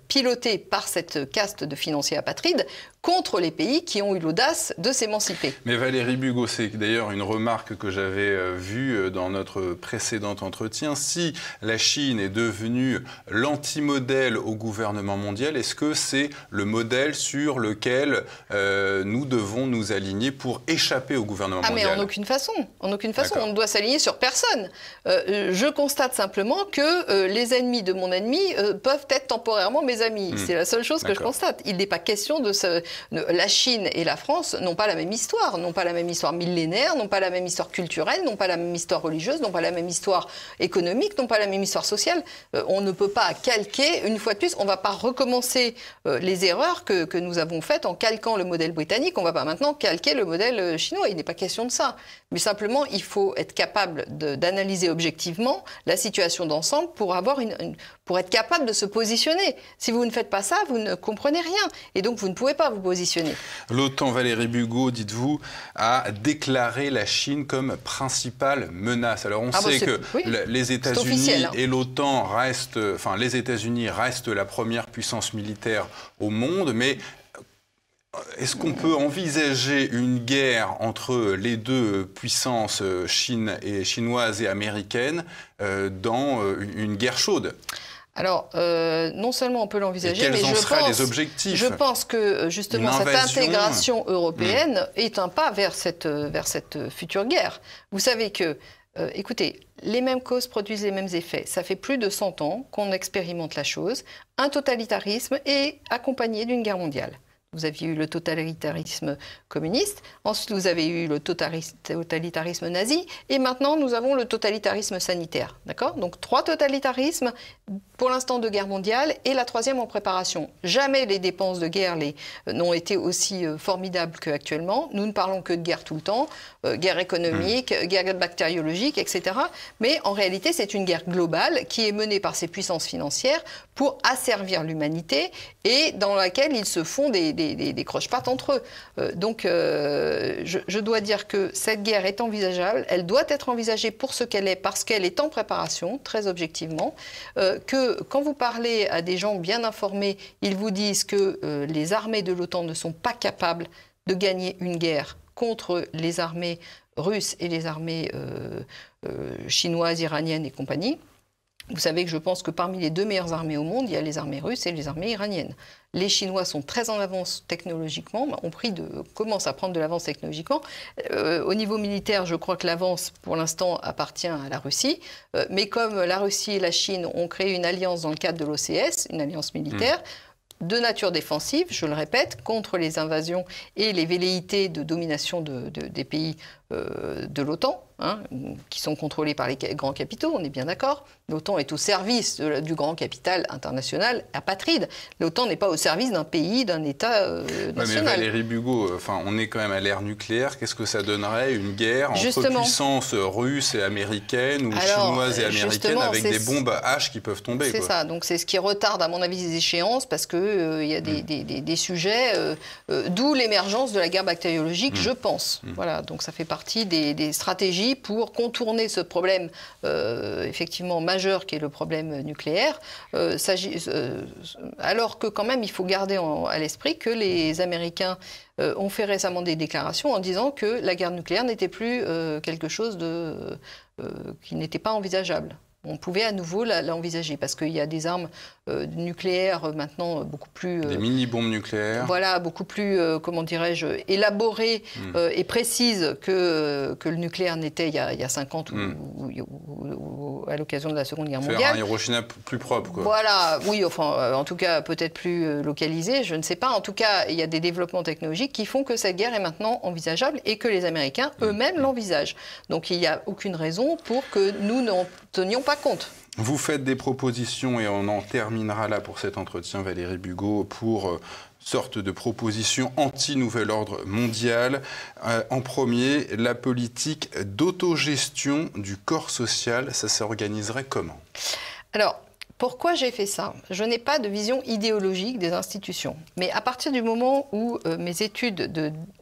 piloté par cette caste de financiers apatrides contre les pays qui ont eu l'audace de s'émanciper. Mais Valérie Bugot, c'est d'ailleurs une remarque que j'avais euh, vue euh, dans notre précédent entretien. Si la Chine est devenue l'antimodèle au gouvernement mondial, est-ce que c'est le modèle sur lequel euh, nous devons nous aligner pour échapper au gouvernement mondial Ah mais en aucune façon, en aucune façon, on ne doit s'aligner sur personne. je constate simplement que les ennemis de mon ennemi peuvent être temporairement clairement mes amis. Hmm. C'est la seule chose que je constate. Il n'est pas question de ce... La Chine et la France n'ont pas la même histoire, n'ont pas la même histoire millénaire, n'ont pas la même histoire culturelle, n'ont pas la même histoire religieuse, n'ont pas la même histoire économique, n'ont pas la même histoire sociale. Euh, on ne peut pas calquer, une fois de plus, on ne va pas recommencer euh, les erreurs que, nous avons faites en calquant le modèle britannique. On ne va pas maintenant calquer le modèle euh, chinois. Il n'est pas question de ça. Mais simplement, il faut être capable d'analyser objectivement la situation d'ensemble pour avoir une pour être capable de se positionner. Si vous ne faites pas ça, vous ne comprenez rien. Et donc, vous ne pouvez pas vous positionner. L'OTAN, Valérie Bugot, dites-vous, a déclaré la Chine comme principale menace. Alors, on ah sait que les États-Unis hein. et l'OTAN restent, enfin, les États-Unis restent la première puissance militaire au monde, mais est-ce qu'on peut envisager une guerre entre les deux puissances euh, Chine et chinoise et américaine euh, dans euh, une guerre chaude alors, euh, non seulement on peut l'envisager, mais je pense, les objectifs je pense que euh, justement cette intégration hmm. européenne est un pas vers cette, euh, vers cette future guerre. Vous savez que, écoutez, les mêmes causes produisent les mêmes effets. Ça fait plus de 100 ans qu'on expérimente la chose. Un totalitarisme est accompagné d'une guerre mondiale. Vous aviez eu le totalitarisme communiste, ensuite vous avez eu le totalitarisme nazi, et maintenant nous avons le totalitarisme sanitaire. D'accord Donc trois totalitarismes pour l'instant de guerre mondiale et la troisième en préparation. Jamais les dépenses de guerre euh, n'ont été aussi euh, formidables qu'actuellement. Nous ne parlons que de guerre tout le temps, euh, guerre économique, mm. guerre bactériologique, etc. Mais en réalité, c'est une guerre globale qui est menée par ces puissances financières pour asservir l'humanité et dans laquelle ils se font des, des, pattes entre eux. donc, je, dois dire que cette guerre est envisageable, elle doit être envisagée pour ce qu'elle est parce qu'elle est en préparation, très objectivement, que quand vous parlez à des gens bien informés, ils vous disent que euh, les armées de l'OTAN ne sont pas capables de gagner une guerre contre les armées russes et les armées euh, euh, chinoises, iraniennes et compagnie. Vous savez que je pense que parmi les deux meilleures armées au monde, il y a les armées russes et les armées iraniennes les Chinois sont très en avance technologiquement, bah, ont pris de, à prendre de l'avance technologiquement. Euh, au niveau militaire, je crois que l'avance, pour l'instant, appartient à la Russie. Euh, mais comme la Russie et la Chine ont créé une alliance dans le cadre de l'OCS, une alliance militaire, de nature défensive, je le répète, contre les invasions et les velléités de domination des pays euh, de l'OTAN, hein, qui sont contrôlés par les grands capitaux, on est bien d'accord. L'OTAN est au service du grand capital international apatride. L'OTAN n'est pas au service d'un pays, d'un État euh, national. mais Valérie Bugot, euh, enfin, on est quand même à l'ère nucléaire. Qu'est-ce que ça donnerait une guerre entre puissances russes et américaines ou chinoises et américaines avec des bombes à qui peuvent tomber C'est ça. Donc c'est ce qui retarde, à mon avis, les échéances parce qu'il il y a des, hmm. des, sujets, d'où l'émergence de la guerre bactériologique, hmm. je pense. Hmm. Voilà. Donc ça fait partie des, stratégies pour contourner ce problème euh, effectivement majeur qui est le problème nucléaire, euh, euh, alors que quand même il faut garder à l'esprit que les Américains ont fait récemment des déclarations en disant que la guerre nucléaire n'était plus quelque chose de, qui n'était pas envisageable on pouvait à nouveau l'envisager parce qu'il y a des armes euh, nucléaires euh, maintenant euh, beaucoup plus des mini bombes nucléaires voilà beaucoup plus comment dirais-je élaborées hmm. et précises que que le nucléaire n'était il, y a 50 hmm. ou, à l'occasion de la Seconde Guerre Faire mondiale. Un Hiroshima plus propre Voilà oui enfin en tout cas peut-être plus localisé je ne sais pas en tout cas il y a des développements technologiques qui font que cette guerre est maintenant envisageable et que les Américains hmm. eux-mêmes l'envisagent donc il n'y a aucune raison pour que nous n'en tenions pas compte. Vous faites des propositions et on en terminera là pour cet entretien, Valérie Bugot, pour euh, sorte de propositions anti-nouvel ordre mondial. Euh, en premier, la politique d'autogestion du corps social, ça s'organiserait comment Alors, pourquoi j'ai fait ça Je n'ai pas de vision idéologique des institutions. Mais à partir du moment où euh, mes études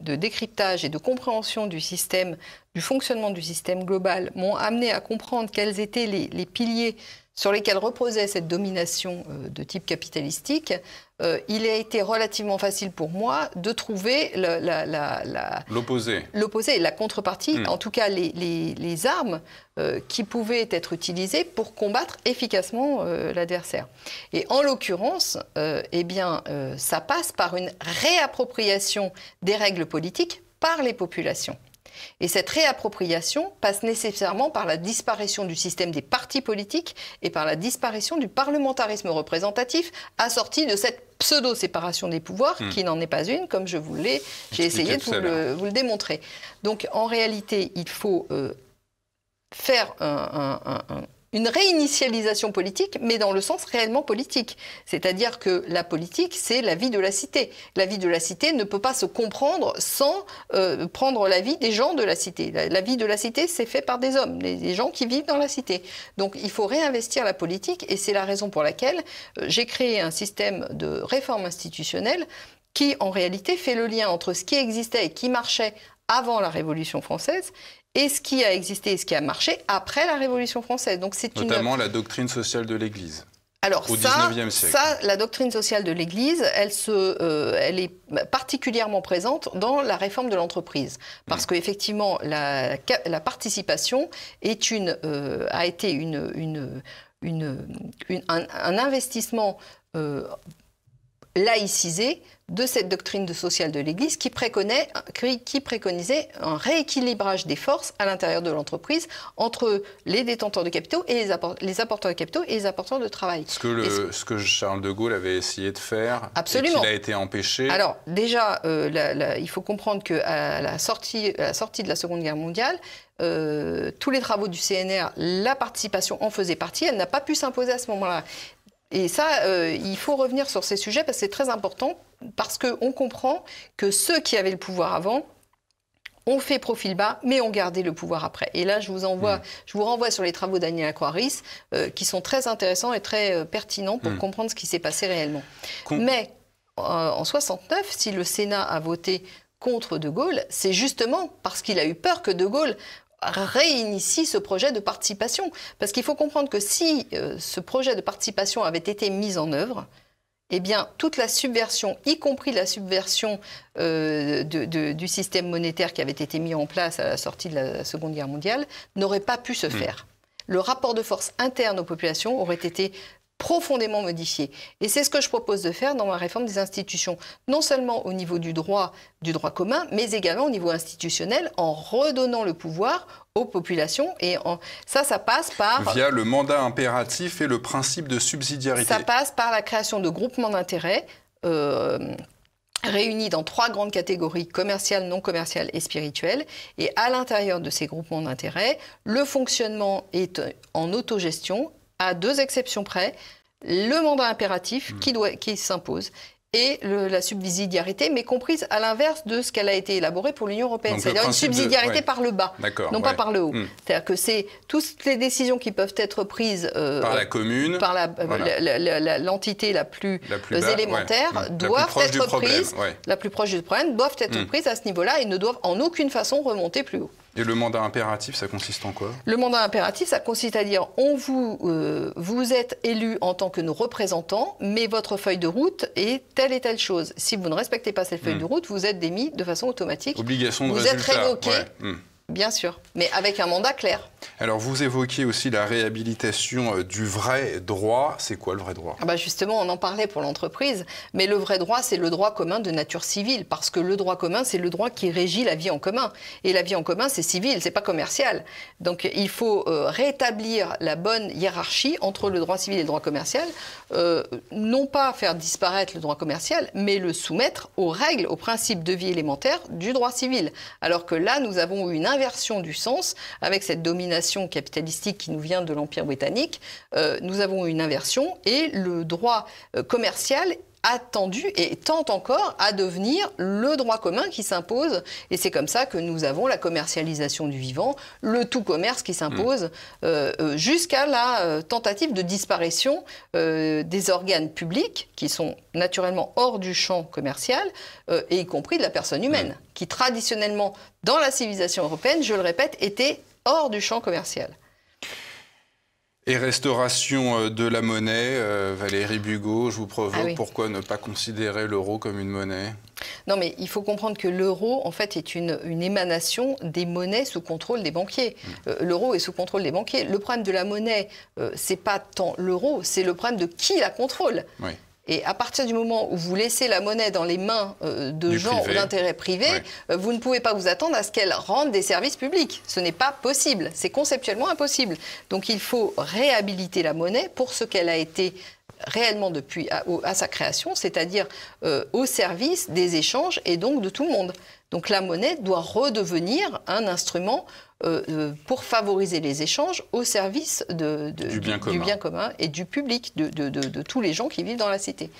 de, décryptage et de compréhension du système, du fonctionnement du système global, m'ont amené à comprendre quels étaient les piliers sur lesquels reposait cette domination euh, de type capitalistique, euh, il a été relativement facile pour moi de trouver l'opposé, la, la, contrepartie, hmm. en tout cas les, armes euh, qui pouvaient être utilisées pour combattre efficacement l'adversaire. Et en l'occurrence, eh bien, ça passe par une réappropriation des règles politiques par les populations. Et cette réappropriation passe nécessairement par la disparition du système des partis politiques et par la disparition du parlementarisme représentatif assorti de cette pseudo-séparation des pouvoirs hmm. qui n'en est pas une, comme je vous l'ai, j'ai essayé de vous le, démontrer. Donc en réalité, il faut euh, faire un une réinitialisation politique, mais dans le sens réellement politique. C'est-à-dire que la politique, c'est la vie de la cité. La vie de la cité ne peut pas se comprendre sans euh, prendre la vie des gens de la cité. La, vie de la cité, c'est fait par des hommes, des, gens qui vivent dans la cité. Donc il faut réinvestir la politique, et c'est la raison pour laquelle euh, j'ai créé un système de réforme institutionnelle qui, en réalité, fait le lien entre ce qui existait et qui marchait avant la Révolution française et ce qui a existé et ce qui a marché après la Révolution française. Donc c'est notamment la doctrine sociale de l'Église. Alors au ça, siècle. ça, la doctrine sociale de l'Église, elle, euh, elle est particulièrement présente dans la réforme de l'entreprise, parce mm. qu'effectivement, la, participation est une, euh, a été une, une, un, investissement euh, laïcisée de cette doctrine sociale de l'Église qui, qui, préconisait un rééquilibrage des forces à l'intérieur de l'entreprise entre les détenteurs de capitaux et les, apport apporteurs de capitaux et les apporteurs de travail. Ce que, Charles de Gaulle avait essayé de faire, Absolument. Et il a été empêché. Alors déjà, euh, il faut comprendre qu'à la sortie, à la sortie de la Seconde Guerre mondiale, euh, tous les travaux du CNR, la participation en faisait partie. Elle n'a pas pu s'imposer à ce moment-là. Et ça, euh, il faut revenir sur ces sujets parce que c'est très important, parce qu'on comprend que ceux qui avaient le pouvoir avant ont fait profil bas, mais ont gardé le pouvoir après. Et là, je vous, mm. renvoie sur les travaux d'Agnès Aquaris, euh, qui sont très intéressants et très euh, pertinents pour mm. comprendre ce qui s'est passé réellement. mais en 69, si le Sénat a voté contre De Gaulle, c'est justement parce qu'il a eu peur que De Gaulle réinitie ce projet de participation. Parce qu'il faut comprendre que si euh, ce projet de participation avait été mis en œuvre, eh bien, toute la subversion, y compris la subversion euh, du système monétaire qui avait été mis en place à la sortie de la Seconde Guerre mondiale, n'aurait pas pu se hmm. faire. Le rapport de force interne aux populations aurait été profondément modifié. Et c'est ce que je propose de faire dans ma réforme des institutions, non seulement au niveau du droit, du droit commun, mais également au niveau institutionnel, en redonnant le pouvoir aux populations. Et ça, ça passe par... Via le mandat impératif et le principe de subsidiarité. Ça passe par la création de groupements d'intérêts. Euh, réunis dans trois grandes catégories, commerciales, non commerciales et spirituelles. Et à l'intérieur de ces groupements d'intérêts, le fonctionnement est en autogestion à deux exceptions près, le mandat impératif hmm. qui, qui s'impose et la subsidiarité, mais comprise à l'inverse de ce qu'elle a été élaborée pour l'Union européenne. C'est-à-dire une subsidiarité par le bas, non pas par le haut. Hmm. C'est-à-dire que c'est toutes les décisions qui peuvent être prises euh, par la commune, par euh, l'entité la, plus, euh, élémentaire, hmm. doivent être prises, la plus proche du problème, doivent être prises à ce niveau-là et ne doivent en aucune façon remonter plus haut. Et le mandat impératif, ça consiste en quoi Le mandat impératif, ça consiste à dire on vous, euh, vous êtes élu en tant que nos représentants, mais votre feuille de route est telle et telle chose. Si vous ne respectez pas cette feuille hmm. de route, vous êtes démis de façon automatique. Obligation de vous êtes révoqué. Hmm. Bien sûr mais avec un mandat clair. Alors vous évoquez aussi la réhabilitation euh, du vrai droit. C'est quoi le vrai droit ah bah Justement, on en parlait pour l'entreprise, mais le vrai droit, c'est le droit commun de nature civile, parce que le droit commun, c'est le droit qui régit la vie en commun. Et la vie en commun, c'est civil, c'est pas commercial. Donc il faut euh, rétablir la bonne hiérarchie entre le droit civil et le droit commercial, euh, non pas faire disparaître le droit commercial, mais le soumettre aux règles, aux principes de vie élémentaires du droit civil. Alors que là, nous avons une inversion du sens avec cette domination capitalistique qui nous vient de l'Empire britannique, euh, nous avons une inversion et le droit euh, commercial attendu et tente encore à devenir le droit commun qui s'impose. Et c'est comme ça que nous avons la commercialisation du vivant, le tout commerce qui s'impose mm. euh, euh, jusqu'à la euh, tentative de disparition des organes publics qui sont naturellement hors du champ commercial, et y compris de la personne humaine, mm. qui traditionnellement, dans la civilisation européenne, je le répète, était hors du champ commercial. Et restauration euh, de la monnaie, euh, Valérie Bugot, je vous provoque, ah pourquoi ne pas considérer l'euro comme une monnaie non, mais il faut comprendre que l'euro, en fait, est une, émanation des monnaies sous contrôle des banquiers. Mm. Euh, l'euro est sous contrôle des banquiers. Le problème de la monnaie, c'est pas tant l'euro, c'est le problème de qui la contrôle. Et à partir du moment où vous laissez la monnaie dans les mains euh, de gens gens privé. privés, euh, vous ne pouvez pas vous attendre à ce qu'elle rende des services publics. Ce n'est pas possible. C'est conceptuellement impossible. Donc il faut réhabiliter la monnaie pour ce qu'elle a été réellement depuis à, sa création, c'est-à-dire euh, au service des échanges et donc de tout le monde. Donc la monnaie doit redevenir un instrument euh, euh, pour favoriser les échanges au service du, bien commun et du public, de tous les gens qui vivent dans la cité.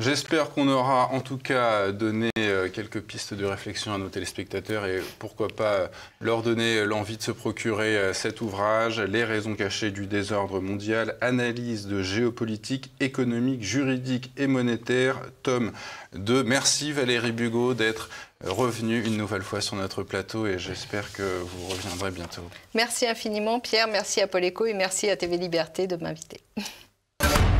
J'espère qu'on aura en tout cas donné euh, quelques pistes de réflexion à nos téléspectateurs et pourquoi pas euh, leur donner euh, l'envie de se procurer cet ouvrage, Les raisons cachées du désordre mondial, analyse de géopolitique, économique, juridique et monétaire, tome 2. Merci Valérie Bugot d'être revenue une nouvelle fois sur notre plateau et j'espère que vous reviendrez bientôt. Merci infiniment Pierre, merci à Paul et merci à TV Liberté de m'inviter.